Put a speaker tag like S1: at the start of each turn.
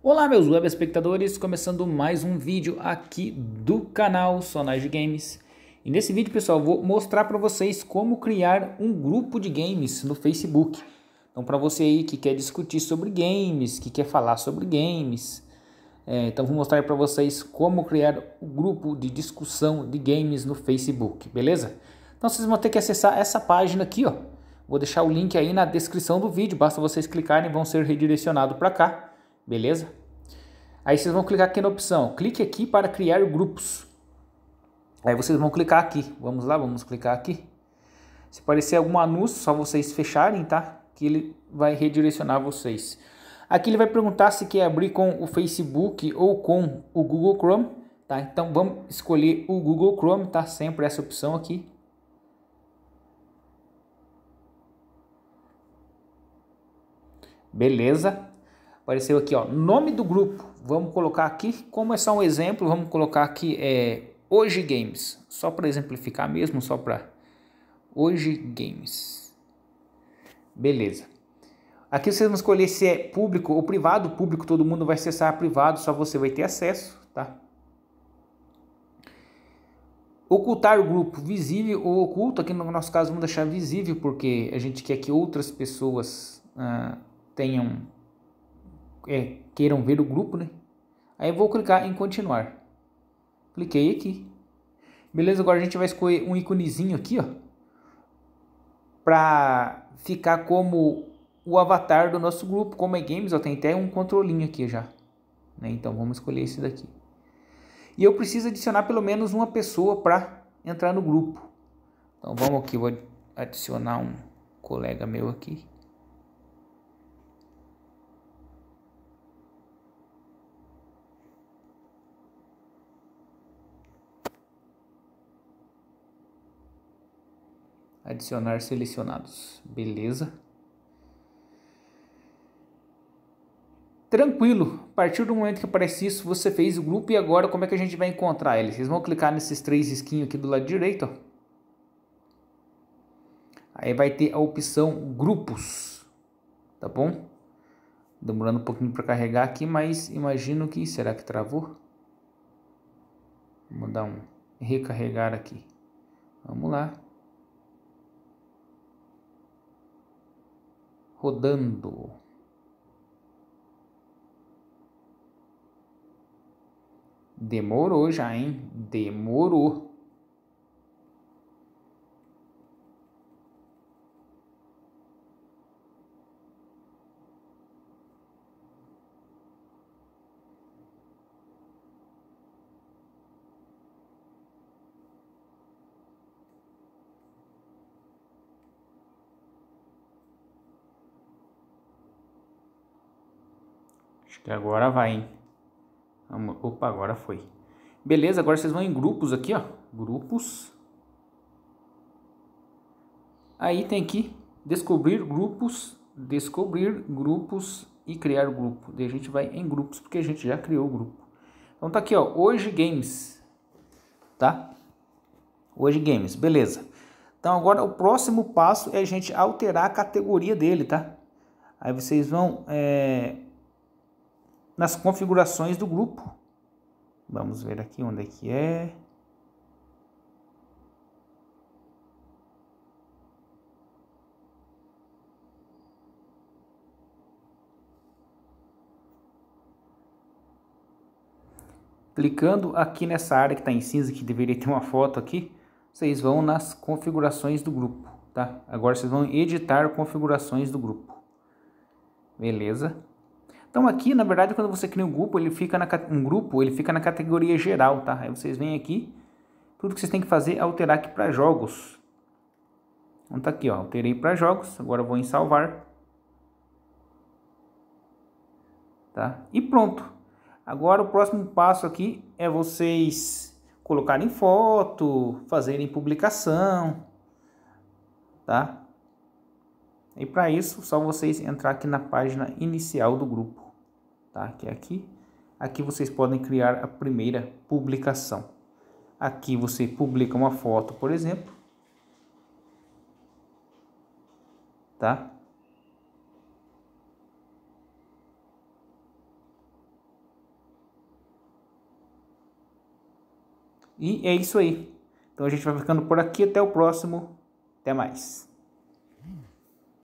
S1: Olá meus web espectadores, começando mais um vídeo aqui do canal Sonage Games. E nesse vídeo, pessoal, vou mostrar para vocês como criar um grupo de games no Facebook. Então, para você aí que quer discutir sobre games, que quer falar sobre games, é, então vou mostrar para vocês como criar o um grupo de discussão de games no Facebook, beleza? Então vocês vão ter que acessar essa página aqui, ó. Vou deixar o link aí na descrição do vídeo, basta vocês clicarem e vão ser redirecionados para cá beleza? Aí vocês vão clicar aqui na opção, clique aqui para criar grupos. Aí vocês vão clicar aqui, vamos lá, vamos clicar aqui. Se aparecer algum anúncio, só vocês fecharem, tá? Que ele vai redirecionar vocês. Aqui ele vai perguntar se quer abrir com o Facebook ou com o Google Chrome, tá? Então vamos escolher o Google Chrome, tá? Sempre essa opção aqui, Beleza? Apareceu aqui, ó, nome do grupo. Vamos colocar aqui, como é só um exemplo, vamos colocar aqui é, Hoje Games. Só para exemplificar mesmo, só para Hoje Games. Beleza. Aqui vocês vão escolher se é público ou privado. Público todo mundo vai acessar, privado só você vai ter acesso, tá? Ocultar o grupo visível ou oculto, aqui no nosso caso vamos deixar visível porque a gente quer que outras pessoas ah, tenham é, queiram ver o grupo, né? Aí eu vou clicar em continuar. Cliquei aqui. Beleza, agora a gente vai escolher um íconezinho aqui, ó. Pra ficar como o avatar do nosso grupo. Como é games, ó, tem até um controlinho aqui já. Né? Então vamos escolher esse daqui. E eu preciso adicionar pelo menos uma pessoa para entrar no grupo. Então vamos aqui, vou adicionar um colega meu aqui. adicionar selecionados. Beleza. Tranquilo, a partir do momento que aparece isso, você fez o grupo e agora como é que a gente vai encontrar ele? Vocês vão clicar nesses três skins aqui do lado direito, ó. Aí vai ter a opção grupos, tá bom? Demorando um pouquinho para carregar aqui, mas imagino que... Será que travou? Vamos dar um recarregar aqui. Vamos lá. rodando. Demorou já, hein? Demorou. Acho que agora vai, hein? Opa, agora foi. Beleza, agora vocês vão em grupos aqui, ó. Grupos. Aí tem que descobrir grupos, descobrir grupos e criar grupo. Daí a gente vai em grupos, porque a gente já criou o grupo. Então tá aqui, ó, hoje games, tá? Hoje games, beleza. Então agora o próximo passo é a gente alterar a categoria dele, tá? Aí vocês vão é, nas configurações do grupo. Vamos ver aqui onde é que é. Clicando aqui nessa área que está em cinza, que deveria ter uma foto aqui, vocês vão nas configurações do grupo, tá? Agora vocês vão editar configurações do grupo. Beleza? Então aqui, na verdade, quando você cria um grupo, ele fica na, um grupo, ele fica na categoria geral, tá? Aí vocês vêm aqui, tudo que vocês têm que fazer é alterar aqui para jogos. Então tá aqui, ó, alterei para jogos, agora vou em salvar. Tá? E pronto. Agora o próximo passo aqui é vocês colocarem foto, fazerem publicação, tá? E para isso, só vocês entrar aqui na página inicial do grupo, tá? Que é aqui. Aqui vocês podem criar a primeira publicação. Aqui você publica uma foto, por exemplo. Tá? E é isso aí. Então a gente vai ficando por aqui. Até o próximo. Até mais.